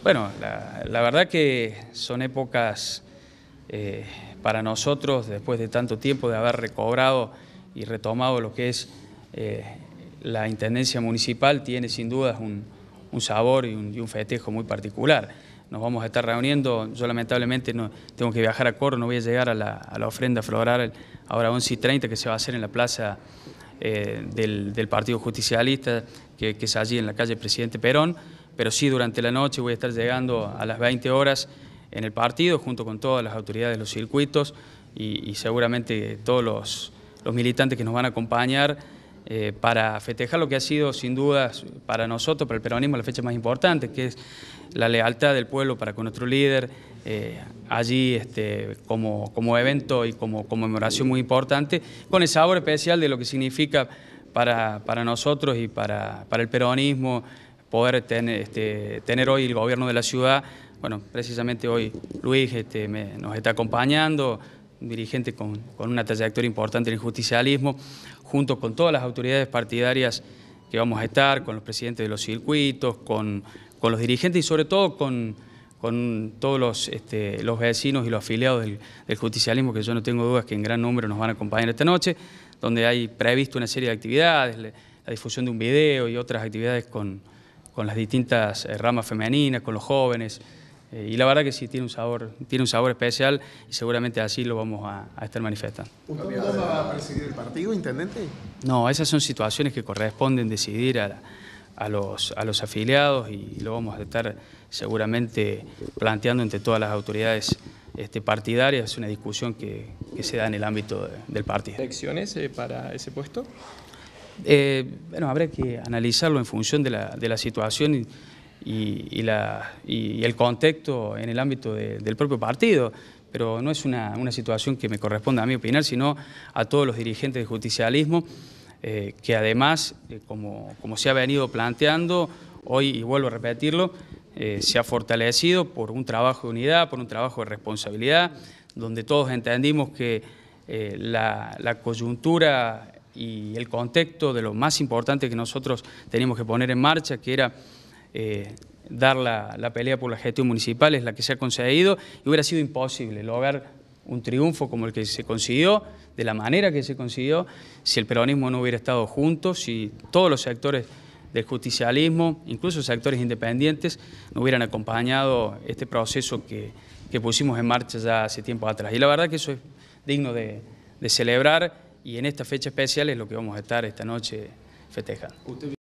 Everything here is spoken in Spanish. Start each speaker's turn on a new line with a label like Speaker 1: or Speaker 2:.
Speaker 1: Bueno, la, verdad que son épocas eh, para nosotros, después de tanto tiempo de haber recobrado y retomado lo que es eh, la Intendencia Municipal, tiene sin dudas un, sabor y un, festejo muy particular. Nos vamos a estar reuniendo, yo lamentablemente no, tengo que viajar a Coro, no voy a llegar a la, ofrenda floral ahora 11 y 30 que se va a hacer en la plaza eh, del, Partido Justicialista, que, es allí en la calle Presidente Perón, pero sí durante la noche voy a estar llegando a las 20 horas en el partido junto con todas las autoridades de los circuitos y, seguramente todos los, militantes que nos van a acompañar eh, para festejar lo que ha sido sin duda para nosotros, para el peronismo, la fecha más importante, que es la lealtad del pueblo para con nuestro líder, eh, allí este, como, como evento y como conmemoración muy importante, con el sabor especial de lo que significa para, para nosotros y para, para el peronismo, poder este, tener hoy el gobierno de la ciudad. Bueno, precisamente hoy Luis este, nos está acompañando, un dirigente con, una trayectoria importante en el justicialismo, junto con todas las autoridades partidarias que vamos a estar, con los presidentes de los circuitos, con, los dirigentes y sobre todo con, todos este, los, vecinos y los afiliados del, del, justicialismo, que yo no tengo dudas que en gran número nos van a acompañar esta noche, donde hay previsto una serie de actividades, la difusión de un video y otras actividades con, con las distintas eh, ramas femeninas, con los jóvenes. Eh, y la verdad que sí, tiene un sabor, tiene un sabor especial y seguramente así lo vamos a, estar manifestando. ¿Usted va a presidir el partido, intendente? No, esas son situaciones que corresponden decidir a, los, afiliados y lo vamos a estar seguramente planteando entre todas las autoridades este, partidarias es una discusión que, se da en el ámbito del partido. ¿Elecciones eh, para ese puesto? Eh, bueno, habrá que analizarlo en función de la, situación y, la, el contexto en el ámbito del propio partido, pero no es una, situación que me corresponda a mí opinar, sino a todos los dirigentes del justicialismo, eh, que además, eh, como, como, se ha venido planteando, hoy, y vuelvo a repetirlo, se ha fortalecido por un trabajo de unidad, por un trabajo de responsabilidad, donde todos entendimos que la, la coyuntura y el contexto de lo más importante que nosotros teníamos que poner en marcha, que era eh, dar la, pelea por la gestión municipal, es la que se ha conseguido, y hubiera sido imposible lograr un triunfo como el que se consiguió, de la manera que se consiguió, si el peronismo no hubiera estado junto, si todos los sectores del justicialismo, incluso sectores independientes, no hubieran acompañado este proceso que, pusimos en marcha ya hace tiempo atrás. Y la verdad que eso es digno de, de celebrar y en esta fecha especial es lo que vamos a estar esta noche festejando.